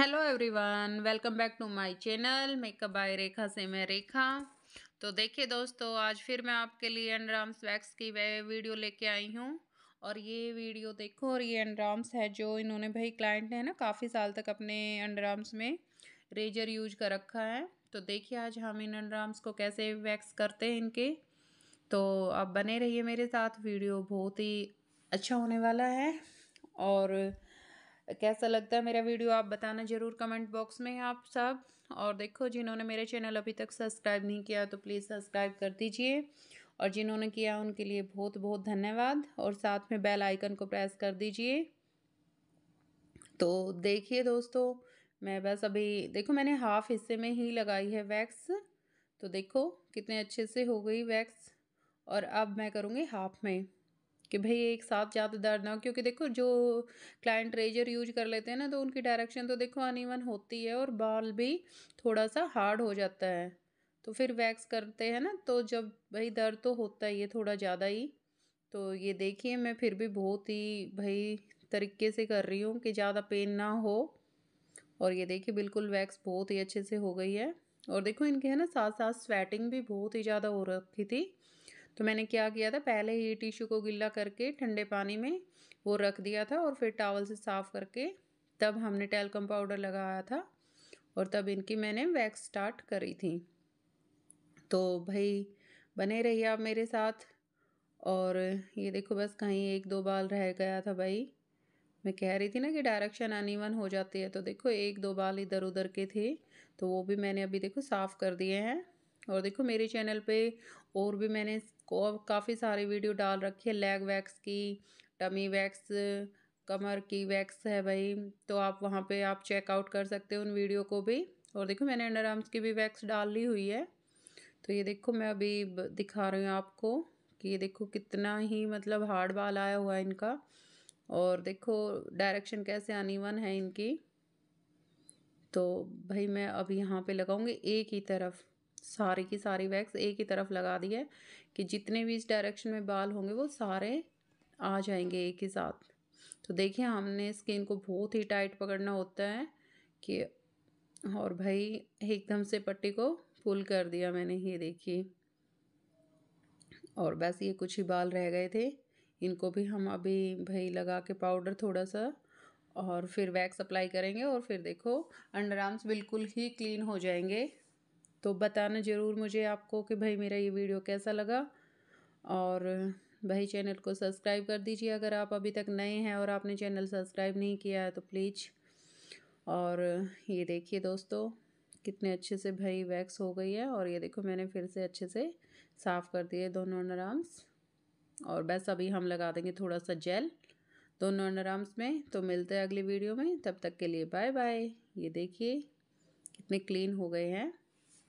hello everyone welcome back to my channel makeup by Rekha से मैं रेखा तो देखिए दोस्तों आज फिर मैं आपके लिए एंड्राम्स वैक्स की वे वीडियो लेके आई हूँ और ये वीडियो देखो और ये एंड्राम्स है जो इन्होंने भाई क्लाइंट ने ना काफ़ी साल तक अपने एंड्राम्स में रेजर यूज कर रखा है तो देखिए आज हम इन एंड्राम्स को कैसे वैक्स करते हैं इनके तो आप बने रहिए मेरे साथ वीडियो बहुत ही अच्छा होने वाला है और कैसा लगता है मेरा वीडियो आप बताना ज़रूर कमेंट बॉक्स में आप सब और देखो जिन्होंने मेरे चैनल अभी तक सब्सक्राइब नहीं किया तो प्लीज़ सब्सक्राइब कर दीजिए और जिन्होंने किया उनके लिए बहुत बहुत धन्यवाद और साथ में बेल आइकन को प्रेस कर दीजिए तो देखिए दोस्तों मैं बस अभी देखो मैंने हाफ हिस्से में ही लगाई है वैक्स तो देखो कितने अच्छे से हो गई वैक्स और अब मैं करूँगी हाफ में कि भाई एक साथ ज़्यादा दर्द ना हो क्योंकि देखो जो क्लाइंट रेजर यूज कर लेते हैं ना तो उनकी डायरेक्शन तो देखो अनइवन होती है और बाल भी थोड़ा सा हार्ड हो जाता है तो फिर वैक्स करते हैं ना तो जब भाई दर्द तो होता ही है थोड़ा ज़्यादा ही तो ये देखिए मैं फिर भी बहुत ही भाई तरीके से कर रही हूँ कि ज़्यादा पेन ना हो और ये देखिए बिल्कुल वैक्स बहुत ही अच्छे से हो गई है और देखो इनके है ना साथ साथ स्वेटिंग भी बहुत ही ज़्यादा हो रखी थी तो मैंने क्या किया था पहले ही टिश्यू को गिल्ला करके ठंडे पानी में वो रख दिया था और फिर टावल से साफ़ करके तब हमने टेलकम पाउडर लगाया था और तब इनकी मैंने वैक्स स्टार्ट करी थी तो भाई बने रहिए आप मेरे साथ और ये देखो बस कहीं एक दो बाल रह गया था भाई मैं कह रही थी ना कि डायरेक्शन अनइवन हो जाती है तो देखो एक दो बाल इधर उधर के थे तो वो भी मैंने अभी देखो साफ़ कर दिए हैं और देखो मेरे चैनल पे और भी मैंने काफ़ी सारे वीडियो डाल रखी है लेग वैक्स की टमी वैक्स कमर की वैक्स है भाई तो आप वहाँ पे आप चेकआउट कर सकते हो उन वीडियो को भी और देखो मैंने अंडर आर्म्स की भी वैक्स डाल ली हुई है तो ये देखो मैं अभी दिखा रही हूँ आपको कि ये देखो कितना ही मतलब हार्ड बाल आया हुआ है इनका और देखो डायरेक्शन कैसे अनिवन है इनकी तो भाई मैं अब यहाँ पे लगाऊंगी एक ही तरफ सारी की सारी वैक्स एक ही तरफ लगा दी है कि जितने भी इस डायरेक्शन में बाल होंगे वो सारे आ जाएंगे एक ही साथ तो देखिए हमने स्किन को बहुत ही टाइट पकड़ना होता है कि और भाई एकदम से पट्टी को फुल कर दिया मैंने ये देखिए और बस ये कुछ ही बाल रह गए थे इनको भी हम अभी भाई लगा के पाउडर थोड़ा सा और फिर वैक्स अप्लाई करेंगे और फिर देखो अंडर आर्म्स बिल्कुल ही क्लीन हो जाएंगे तो बताना ज़रूर मुझे आपको कि भाई मेरा ये वीडियो कैसा लगा और भाई चैनल को सब्सक्राइब कर दीजिए अगर आप अभी तक नए हैं और आपने चैनल सब्सक्राइब नहीं किया है तो प्लीज़ और ये देखिए दोस्तों कितने अच्छे से भाई वैक्स हो गई है और ये देखो मैंने फिर से अच्छे से साफ़ कर दिए दोनों नराम्स और बस अभी हम लगा देंगे थोड़ा सा जेल दोनों अंडरआर्म्स में तो मिलते हैं अगली वीडियो में तब तक के लिए बाय बाय ये देखिए कितने क्लीन हो गए हैं